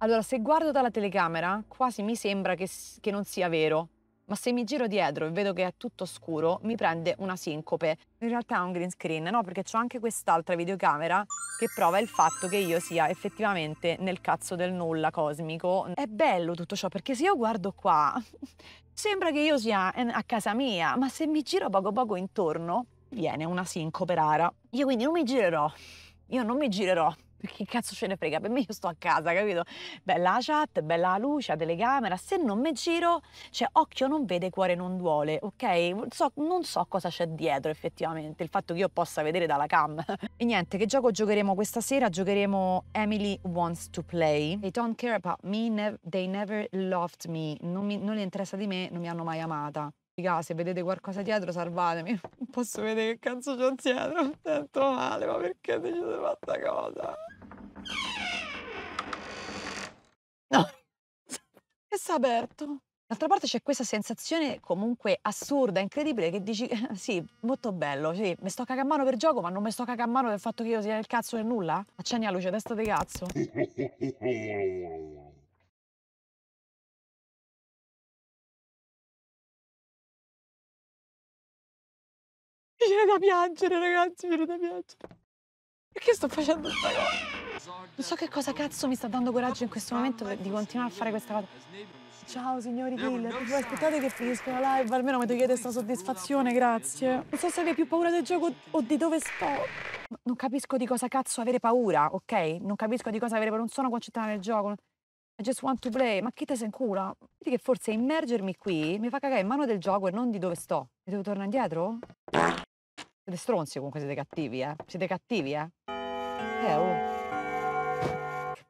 Allora, se guardo dalla telecamera, quasi mi sembra che, che, non sia vero, ma se mi giro dietro e vedo che è tutto scuro, mi prende una sincope. In realtà è un green screen, no? Perché ho anche quest'altra videocamera che prova il fatto che io sia effettivamente nel cazzo del nulla cosmico. È bello tutto ciò, perché se io guardo qua, sembra che io sia a casa mia, ma se mi giro poco poco intorno, viene una sincope rara. Io quindi non mi girerò, io non mi girerò, perché cazzo ce ne frega, per me io sto a casa, capito? Bella la chat, bella la luce, la telecamera, se non mi giro, cioè occhio non vede, cuore non duole, ok? So, non so cosa c'è dietro effettivamente, il fatto che io possa vedere dalla cam. e niente, che gioco giocheremo questa sera? Giocheremo Emily Wants to Play. They don't care about me, ne they never loved me, non, mi, non le interessa di me, non mi hanno mai amata raga, se vedete qualcosa dietro salvatemi. Non posso vedere che cazzo c'è dietro. Mi sento male, ma perché ti ci sei fatta cosa? No. Che sta aperto? D'altra parte c'è questa sensazione comunque assurda, incredibile, che dici, sì, molto bello, sì, mi sto cagando a mano per gioco, ma non mi sto cagando a mano per il fatto che io sia il cazzo e nulla? Accendi la luce, testa di cazzo. Viene da piangere, ragazzi, viene da piangere. Perché sto facendo sta cosa? Non so che cosa cazzo mi sta dando coraggio in questo momento di continuare a fare questa cosa. Ciao signori killer, aspettate che finisca la live, almeno mi togliete questa soddisfazione, grazie. Non so se avete più paura del gioco o di dove sto. Non capisco di cosa cazzo avere paura, ok? Non capisco di cosa avere paura, non sono concentrata nel gioco. I just want to play. Ma chi te se cura? Vedi che forse immergermi qui mi fa cagare in mano del gioco e non di dove sto. E devo tornare indietro? Siete stronzi comunque, siete cattivi, eh? Siete cattivi, eh? Eh, oh.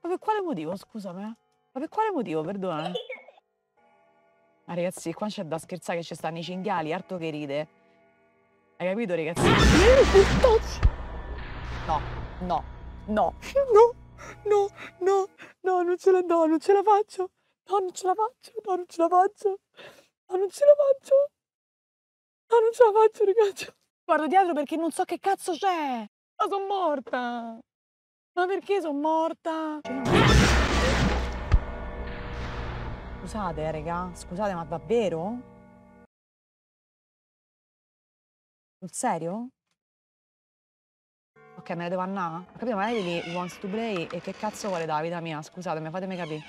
Ma per quale motivo, scusami? Eh? Ma per quale motivo, perdona? Ma ragazzi, qua c'è da scherzare che ci stanno i cinghiali, Arto che ride. Hai capito, ragazzi? No, no, no. No, no, no, no, non ce la, no, non ce la faccio. No, non ce la faccio, no, non ce la faccio. No, non ce la faccio. No, non ce la faccio, ragazzi. Guardo dietro perché non so che cazzo c'è. Ma sono morta. Ma perché sono morta? Cioè, Scusate, eh, raga. Scusate, ma davvero? Sul serio? Ok, me ne devo andare? capito, ma lei di wants to play e che cazzo vuole da vita mia? Scusatemi, fatemi capire.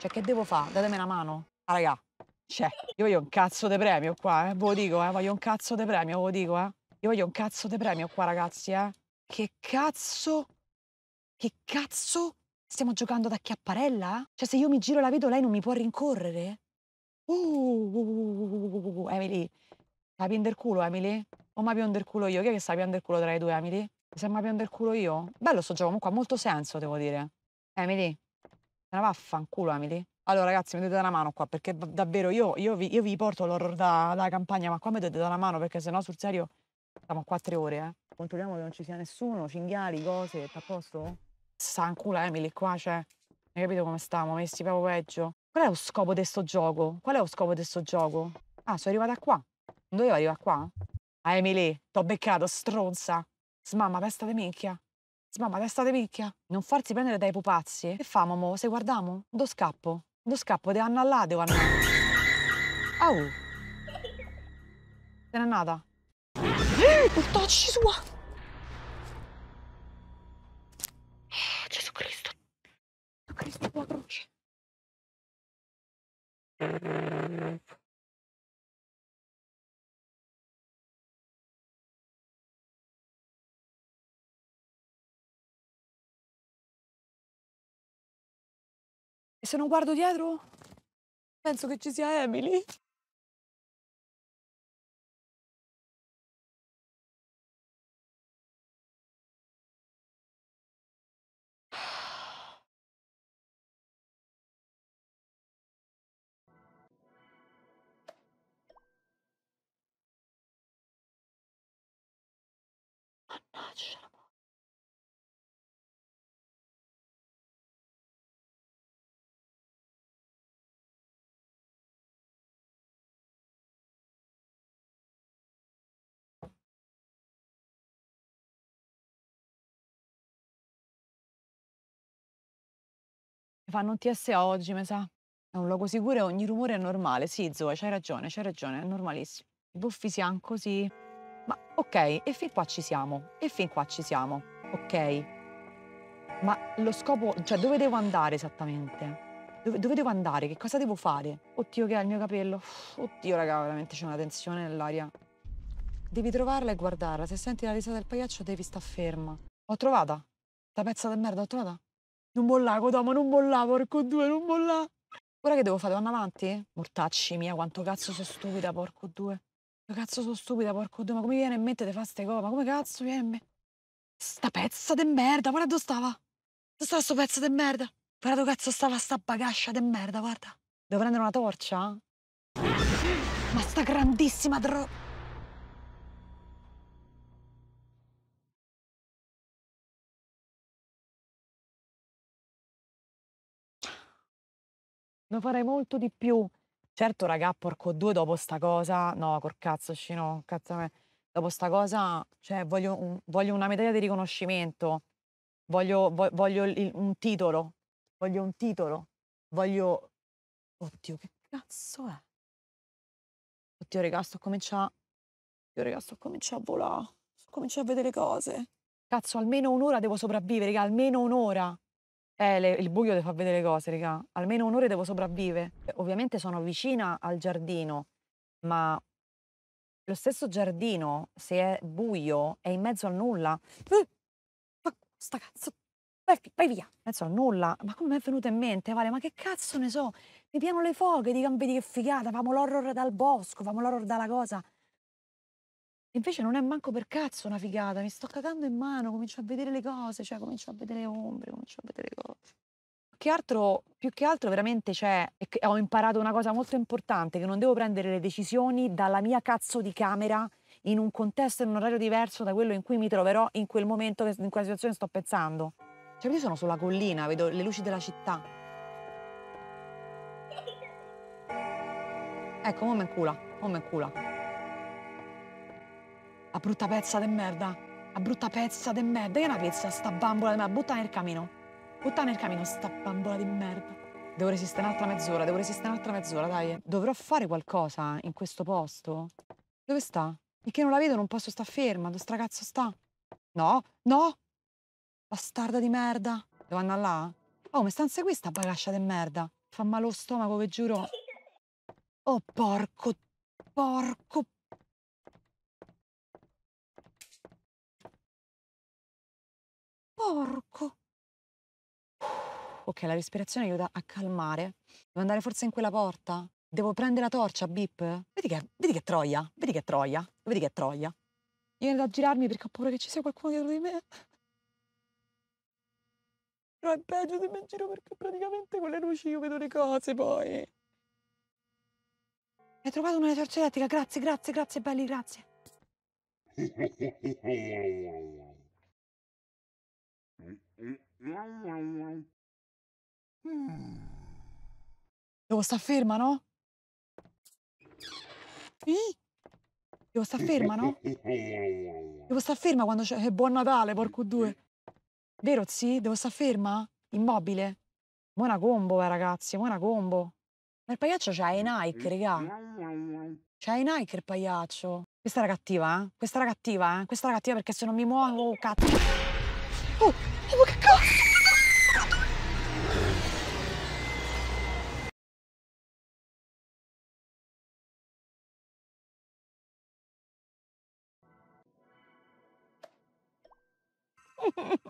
Cioè, che devo fare? Datemi una mano. Ah, raga, cioè, io voglio un cazzo di premio qua, eh. Ve lo dico, eh. Voglio un cazzo di premio, ve lo dico, eh. Io voglio un cazzo di premio qua, ragazzi, eh. Che cazzo che cazzo? Stiamo giocando da chiapparella? Cioè, se io mi giro la vedo, lei non mi può rincorrere? Uh, uh, uh, uh, uh Emily, la pian del culo, Emily? O ma pian del culo io? Chi è che sta pian del culo tra i due, Emily? Mi sembra pian del culo io? Bello sto gioco, comunque ha molto senso, devo dire. Emily, se ne va a fanculo, Emily. Allora ragazzi mi dovete dare una mano qua perché davvero io, io, vi, io vi, porto l'horror dalla campagna ma qua mi dovete dare una mano perché sennò sul serio stiamo a quattro ore eh. Controlliamo che non ci sia nessuno, cinghiali, cose, tutto a posto? sta eh, Emily qua, cioè, hai capito come stiamo? Messi proprio peggio. Qual è lo scopo di questo gioco? Qual è lo scopo di questo gioco? Ah, sono arrivata qua. Non dovevo arrivare qua? Ah, Emily, t'ho beccato, stronza. Smamma, testa di minchia. Smamma, testa di minchia. Non farsi prendere dai pupazzi. Che famo, mo? Se guardiamo? Do scappo. Do scappo, de anna là, devo andare. Au! Se n'è nata. Eh, portacci sua! E se non guardo dietro, penso che ci sia Emily. Fanno un TSA oggi, mi sa. È un luogo sicuro e ogni rumore è normale. Sì, Zoe, c'hai ragione, c'hai ragione, è normalissimo. I buffi siamo così. Ma ok, e fin qua ci siamo, e fin qua ci siamo, ok. Ma lo scopo, cioè dove devo andare esattamente? Dove, dove devo andare? Che cosa devo fare? Oddio, che ha il mio capello. Oddio, raga, veramente c'è una tensione nell'aria. Devi trovarla e guardarla. Se senti la risata del pagliaccio devi star ferma. L'ho trovata. Da pezza di merda, l'ho trovata. Non mollà, Codoma, non mollà, porco due, non mollà. Ora che devo fare? vanno avanti? Mortacci mia, quanto cazzo sono stupida, porco due. Ma cazzo sono stupida, porco due, ma come viene in mente di fare ste cose? Ma come cazzo viene in mente? Sta pezza de merda, guarda dove stava. Dove stava sto pezzo de merda? Guarda dove cazzo stava sta bagascia de merda, guarda. Devo prendere una torcia? Ma sta grandissima droga... Ne farei molto di più. Certo, raga, porco due dopo sta cosa. No, col cazzo, scino, cazzo me. Dopo sta cosa, cioè, voglio, un, voglio una medaglia di riconoscimento. Voglio, voglio, voglio il, un titolo. Voglio un titolo. Voglio. Oddio, che cazzo è? Oddio, raga, sto cominciando. Io, raga, sto cominciando a volare. Sto cominciando a vedere cose. Cazzo, almeno un'ora devo sopravvivere, raga, almeno un'ora. Eh, le, il buio ti fa vedere le cose, raga. Almeno un'ora devo sopravvivere. Eh, ovviamente sono vicina al giardino, ma lo stesso giardino, se è buio, è in mezzo al nulla. Eh, ma sta cazzo. Vai, vai via, in mezzo al nulla. Ma come mi è venuto in mente, Vale? Ma che cazzo ne so? Mi piano le foghe, dicono, vedi che figata, famo l'horror dal bosco, famo l'horror dalla cosa. Invece non è manco per cazzo una figata, mi sto cagando in mano, comincio a vedere le cose, cioè comincio a vedere le ombre, comincio a vedere le cose. Che altro, più che altro veramente c'è, cioè, ho imparato una cosa molto importante, che non devo prendere le decisioni dalla mia cazzo di camera in un contesto, in un orario diverso da quello in cui mi troverò in quel momento, in quella situazione sto pensando. Cioè io sono sulla collina, vedo le luci della città. Ecco, mo' me incula, mo' me incula. A brutta pezza di merda. A brutta pezza di merda. Che è una pezza sta bambola di merda? Butta nel camino. Butta nel camino sta bambola di merda. Devo resistere un'altra mezz'ora, devo resistere un'altra mezz'ora, dai. Dovrò fare qualcosa in questo posto? Dove sta? Perché non la vedo, non posso sta ferma. Dove sta cazzo sta? No, no! Bastarda di merda. Devo andare là? Oh, mi sta inseguendo sta bagascia di merda. Fa male lo stomaco, vi giuro. Oh, porco, porco, porco. Ok, la respirazione aiuta a calmare. Devo andare forse in quella porta? Devo prendere la torcia, Bip? Vedi che, vedi che troia, vedi che troia, vedi che troia. Io vado a girarmi perché ho paura che ci sia qualcuno dietro di me. Però è peggio se mi giro perché praticamente con le luci io vedo le cose poi. Hai trovato una torcia elettrica, grazie, grazie, grazie, belli, grazie. Mm. Devo sta ferma, no? Devo sta ferma, no? Devo sta ferma quando c'è... Eh, buon Natale, porco due. Vero, sì? Devo sta ferma? Immobile? Buona combo, eh, ragazzi, Buona combo. Ma il pagliaccio c'ha i Nike, regà. C'ha i Nike il pagliaccio. Questa era cattiva, eh? Questa era cattiva, eh? Questa era cattiva perché se non mi muovo, cazzo. Oh! Bakit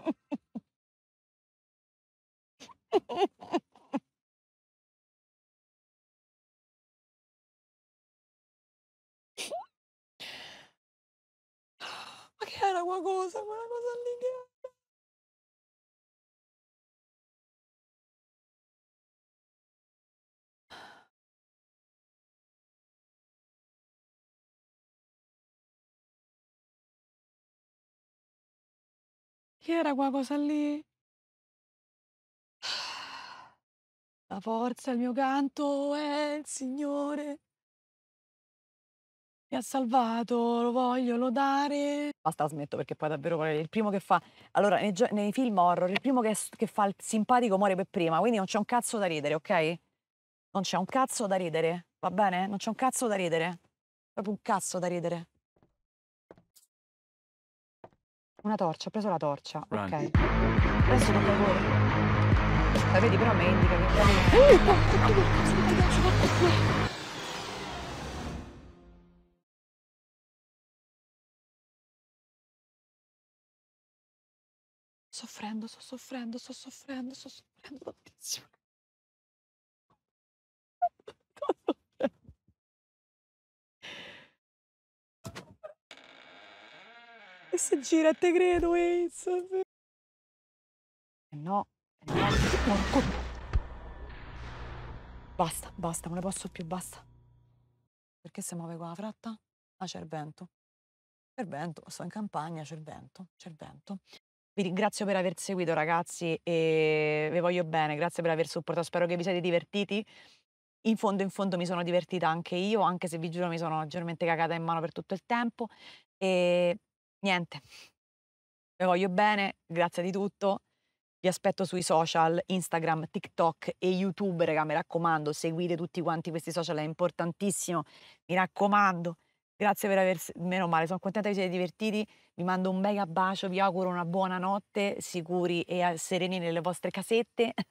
ako ako sa mga ko sa ligay? Chi era quella cosa lì? La forza, il mio canto è eh, il Signore. Mi ha salvato, lo voglio lodare. Basta, smetto perché poi davvero il primo che fa... Allora, nei, nei film horror, il primo che, che fa il simpatico muore per prima, quindi non c'è un cazzo da ridere, ok? Non c'è un cazzo da ridere, va bene? Non c'è un cazzo da ridere. Proprio un cazzo da ridere. Una torcia, ho preso la torcia. Run. Ok. Adesso non a voi. La vedi però mi indica che... Uh, soffrendo, sto soffrendo, sto soffrendo, sto soffrendo tantissimo. E se gira, te credo, Waze. Eh, no. Eh, no. Basta, basta, non ne posso più, basta. Perché si muove qua la fratta? Ah, c'è il vento. C'è il vento, sto in campagna, c'è il vento, c'è il vento. Vi ringrazio per aver seguito ragazzi e vi voglio bene, grazie per aver supportato, spero che vi siate divertiti. In fondo, in fondo mi sono divertita anche io, anche se vi giuro mi sono leggermente cagata in mano per tutto il tempo. E niente. Vi voglio bene, grazie di tutto. Vi aspetto sui social, Instagram, TikTok e YouTube, raga, mi raccomando, seguite tutti quanti questi social, è importantissimo, mi raccomando. Grazie per aver, meno male, sono contenta che vi siete divertiti, vi mando un mega bacio, vi auguro una buona notte, sicuri e eh, sereni nelle vostre casette.